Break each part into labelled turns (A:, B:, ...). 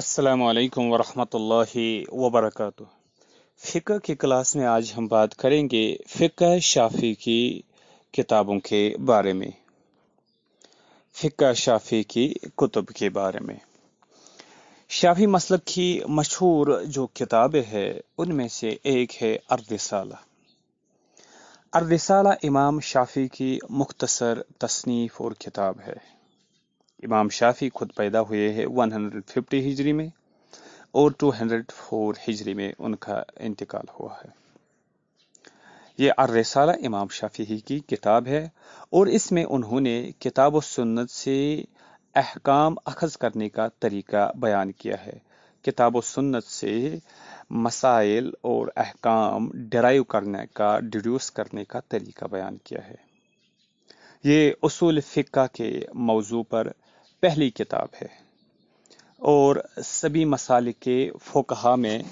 A: असलकम वरहमतुल्लाह वबरक फ़िक्र की क्लास में आज हम बात करेंगे फ़िक्र शाफ़ी की किताबों के बारे में फ़िक्र शाफ़ी की कुतुब के बारे में शाफ़ी मसलक की मशहूर जो किताबें है उनमें से एक है अर्दसाला अर्दसाला इमाम शाफ़ी की मुख्तसर तसनीफ़ और किताब है इमाम शाफी खुद पैदा हुए हैं 150 हिजरी में और 204 हिजरी में उनका इंतकाल हुआ है ये अर्रसाला इमाम शाफी की किताब है और इसमें उन्होंने किताब सुन्नत से अहकाम अखज़ करने का तरीका बयान किया है किताब सुन्नत से मसाइल और अहकाम डराइव करने का डिड्यूस करने का तरीका बयान किया है ये असूल फिका के मौजू पर पहली किताब है और सभी मसाल के फ़ोकहा में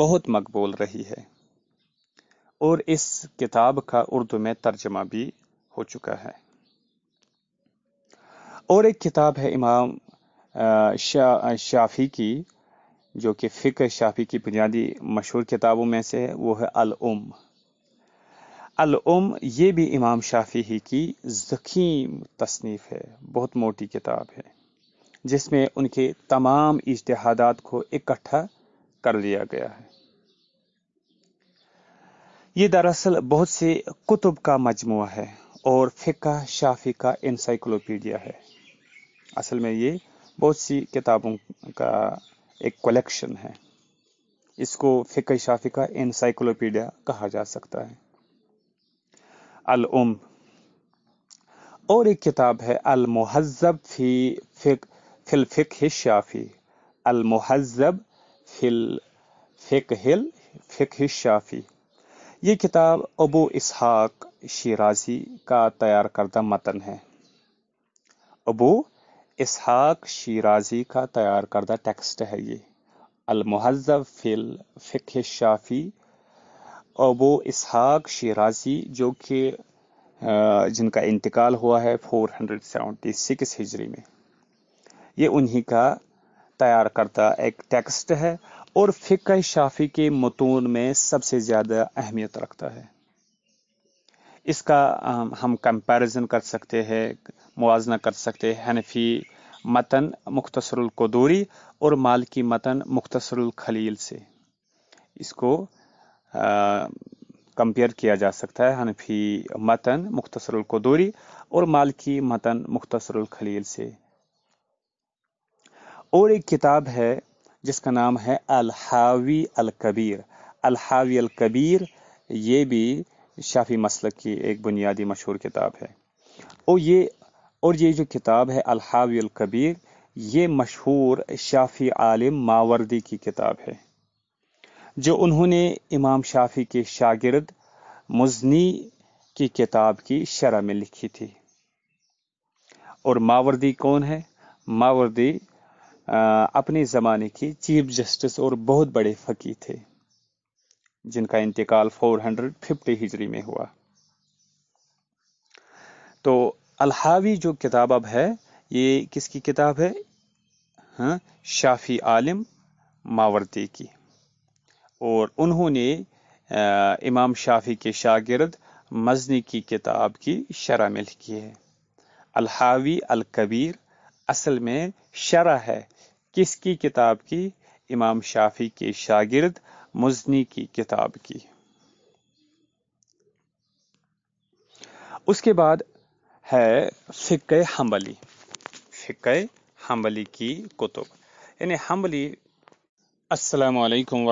A: बहुत मकबूल रही है और इस किताब का उर्दू में तर्जमा भी हो चुका है और एक किताब है इमाम शा, शाफी की जो कि फ़िक्र शाफी की बुनियादी मशहूर किताबों में से है वो है अलउम अलउम ये भी इमाम शाफी ही की ज़खीम तसनीफ़ है बहुत मोटी किताब है जिसमें उनके तमाम इश्तहादात को इकट्ठा कर लिया गया है ये दरअसल बहुत से कुतुब का मजमु है और फ़िका शाफी का इंसाइक्लोपीडिया है असल में ये बहुत सी किताबों का एक कलेक्शन है इसको फ़िका शाफी का इंसाइक्लोपीडिया कहा जा सकता है अलम और एक किताब है अल मुहजब फी फिक फिल फिक शाफी अल मुहजब फिल फिक हिल फिक शाफी ये किताब अबू इसहाक शिराजी का तैयार करदा मतन है अबू इसहाक शिराजी का तैयार करदा टेक्स्ट है ये अलमहजब फिल फ़िक शाफ़ी और वो इसहाक शराजी जो कि जिनका इंतकाल हुआ है 476 हिजरी में ये उन्हीं का तैयार करता एक टेक्स्ट है और फ़िक शाफी के मतून में सबसे ज़्यादा अहमियत रखता है इसका हम कंपैरिजन कर सकते हैं मुजना कर सकते हैं हनफी मतन मुख्तसरकदूरी और मालकी मतन मुख्तसरखलील से इसको कंपेयर किया जा सकता है हनफी मतन मुख्तसर कदूरी और मालकी मतन मुख्तसर खलील से और एक किताब है जिसका नाम है अल अलकबीर अल कबीर ये भी शाफी मसल की एक बुनियादी मशहूर किताब है और ये और ये जो किताब है अल कबीर ये मशहूर शाफी आलिम मावर्दी की किताब है जो उन्होंने इमाम शाफी के शागिर्द मुजनी की किताब की शरह में लिखी थी और मावर्दी कौन है मावर्दी अपने ज़माने के चीफ जस्टिस और बहुत बड़े फ़की थे जिनका इंतकाल 450 हिजरी में हुआ तो अलहावी जो किताब अब है ये किसकी किताब है हाँ शाफी आलिम मावर्दी की और उन्होंने इमाम शाफी के शागिर्द मजनी की किताब की शरह में लिखी है अलहावी अलकबीर असल में शरह है किसकी किताब की इमाम शाफी के शागिर्द मजनी की किताब की उसके बाद है फ़िक हम्बली फ़िक हम्बली की कुतुब यानी हम्बली असलकम